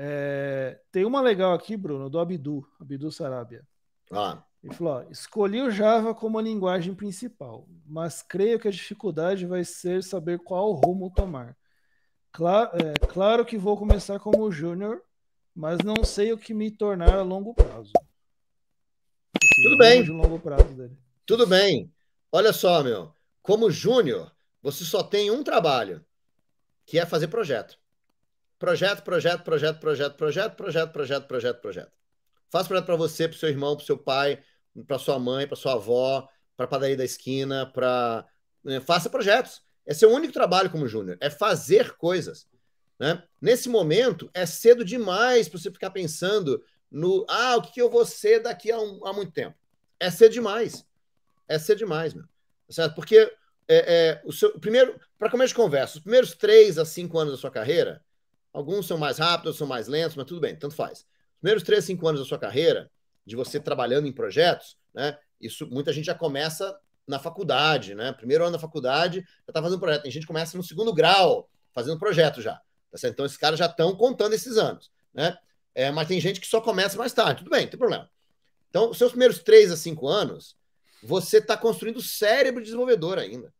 É, tem uma legal aqui, Bruno, do Abdu, Abdu Sarabia. Ah. Ele falou: ó, escolhi o Java como a linguagem principal, mas creio que a dificuldade vai ser saber qual rumo tomar. Claro, é, claro que vou começar como júnior, mas não sei o que me tornar a longo prazo. Esse Tudo bem. De longo prazo dele. Tudo bem. Olha só, meu. Como júnior, você só tem um trabalho, que é fazer projeto. Projeto, projeto, projeto, projeto, projeto, projeto, projeto, projeto, projeto. Faça projeto para você, para seu irmão, para seu pai, para sua mãe, para sua avó, para a padaria da esquina, para né, faça projetos. É seu único trabalho como júnior, é fazer coisas. Né? Nesse momento, é cedo demais para você ficar pensando no ah, o que, que eu vou ser daqui a, um, a, muito tempo. É cedo demais. É cedo demais, meu. Tá certo? Porque é, é o seu primeiro, para começo de conversa, os primeiros três a cinco anos da sua carreira Alguns são mais rápidos, são mais lentos, mas tudo bem, tanto faz. Os primeiros a cinco anos da sua carreira, de você trabalhando em projetos, né? Isso muita gente já começa na faculdade, né? Primeiro ano da faculdade, já está fazendo projeto. Tem gente que começa no segundo grau, fazendo projeto já. Tá então, esses caras já estão contando esses anos, né? É, mas tem gente que só começa mais tarde. Tudo bem, não tem problema. Então, os seus primeiros três a cinco anos, você está construindo o cérebro desenvolvedor ainda.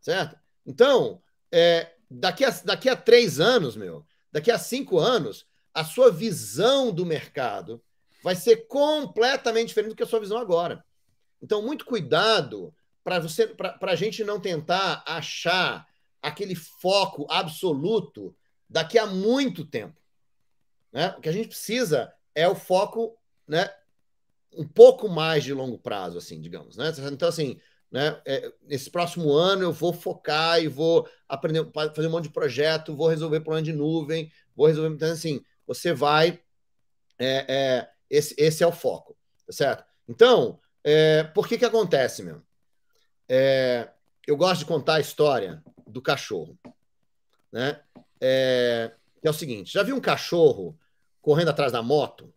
Certo? Então, é, daqui, a, daqui a três anos, meu, daqui a cinco anos, a sua visão do mercado vai ser completamente diferente do que a sua visão agora. Então, muito cuidado para você, para a gente não tentar achar aquele foco absoluto daqui a muito tempo. Né? O que a gente precisa é o foco, né, um pouco mais de longo prazo, assim, digamos, né? Então, assim, né? É, nesse próximo ano eu vou focar e vou aprender, fazer um monte de projeto, vou resolver problema de nuvem, vou resolver. Então, assim, você vai. É, é, esse, esse é o foco, tá certo? Então, é, por que que acontece, meu? É, eu gosto de contar a história do cachorro, né? É, é o seguinte: já vi um cachorro correndo atrás da moto,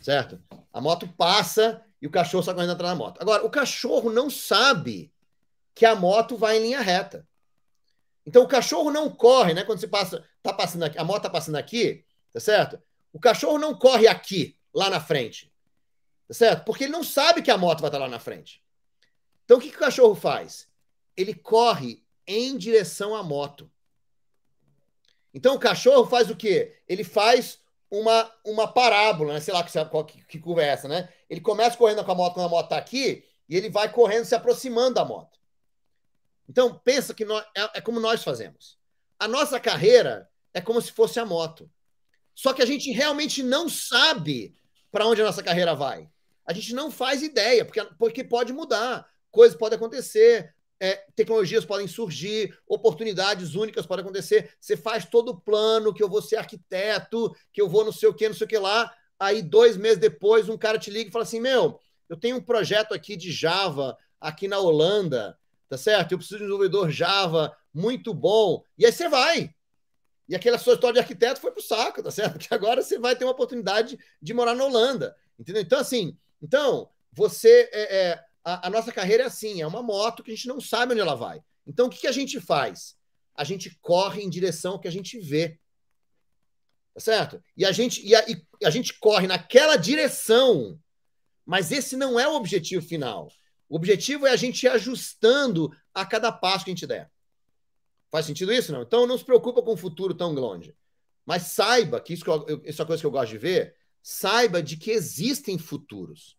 certo? A moto passa e o cachorro só correndo atrás da moto. Agora, o cachorro não sabe que a moto vai em linha reta. Então o cachorro não corre, né? Quando você passa, tá passando aqui, a moto tá passando aqui, tá certo? O cachorro não corre aqui, lá na frente. Tá certo? Porque ele não sabe que a moto vai estar tá lá na frente. Então o que, que o cachorro faz? Ele corre em direção à moto. Então o cachorro faz o quê? Ele faz uma, uma parábola, né? sei lá que, que, que curva é essa, né? Ele começa correndo com a moto quando a moto está aqui e ele vai correndo se aproximando da moto. Então, pensa que nós, é, é como nós fazemos. A nossa carreira é como se fosse a moto. Só que a gente realmente não sabe para onde a nossa carreira vai. A gente não faz ideia, porque, porque pode mudar, coisas podem acontecer, é, tecnologias podem surgir, oportunidades únicas podem acontecer. Você faz todo o plano que eu vou ser arquiteto, que eu vou não sei o que, não sei o que lá. Aí, dois meses depois, um cara te liga e fala assim: Meu, eu tenho um projeto aqui de Java, aqui na Holanda, tá certo? Eu preciso de um desenvolvedor Java muito bom. E aí você vai. E aquela sua história de arquiteto foi pro saco, tá certo? Porque agora você vai ter uma oportunidade de morar na Holanda, entendeu? Então, assim, então, você. É, é, a, a nossa carreira é assim: é uma moto que a gente não sabe onde ela vai. Então, o que, que a gente faz? A gente corre em direção ao que a gente vê. Tá certo? E a gente, e a, e a gente corre naquela direção, mas esse não é o objetivo final. O objetivo é a gente ir ajustando a cada passo que a gente der. Faz sentido isso? Não? Então não se preocupa com o futuro tão longe. Mas saiba que isso, que eu, isso é uma coisa que eu gosto de ver. Saiba de que existem futuros.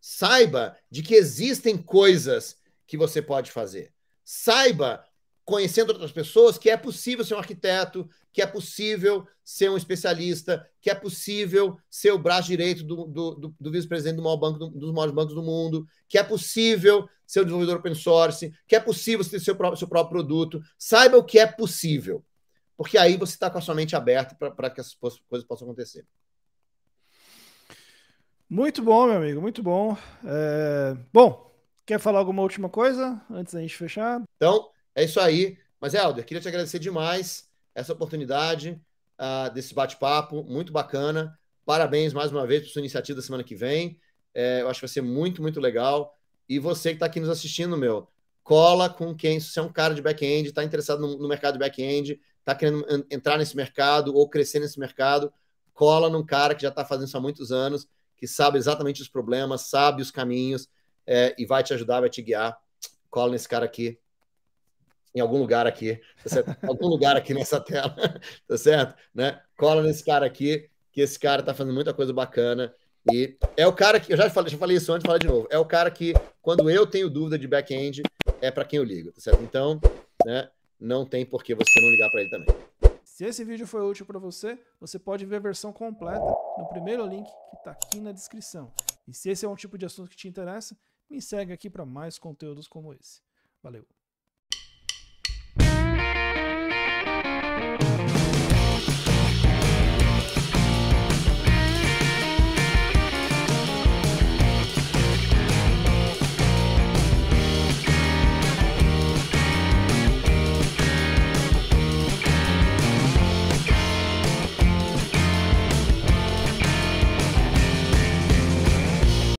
Saiba de que existem coisas que você pode fazer. Saiba conhecendo outras pessoas, que é possível ser um arquiteto, que é possível ser um especialista, que é possível ser o braço direito do, do, do, do vice-presidente do maior banco, do, dos maiores bancos do mundo, que é possível ser um desenvolvedor open source, que é possível ter seu próprio, seu próprio produto. Saiba o que é possível, porque aí você está com a sua mente aberta para que essas coisas possam acontecer. Muito bom, meu amigo, muito bom. É... Bom, quer falar alguma última coisa antes da gente fechar? Então, é isso aí. Mas, Helder, queria te agradecer demais essa oportunidade uh, desse bate-papo, muito bacana. Parabéns mais uma vez por sua iniciativa da semana que vem. É, eu acho que vai ser muito, muito legal. E você que está aqui nos assistindo, meu, cola com quem, se você é um cara de back-end, está interessado no, no, mercado de back-end, está querendo entrar nesse mercado ou crescer nesse mercado, cola num cara que já está fazendo isso há muitos anos, que sabe exatamente os problemas, sabe os caminhos é, e vai te ajudar, vai te guiar. Cola nesse cara aqui, em algum lugar aqui, tá algum lugar aqui nessa tela, tá certo? Né? Cola nesse cara aqui, que esse cara tá fazendo muita coisa bacana. E é o cara que, eu já falei, já falei isso antes, falar de novo. É o cara que, quando eu tenho dúvida de back-end, é para quem eu ligo, tá certo? Então, né, não tem por que você não ligar para ele também. Se esse vídeo foi útil para você, você pode ver a versão completa no primeiro link que está aqui na descrição. E se esse é um tipo de assunto que te interessa, me segue aqui para mais conteúdos como esse. Valeu!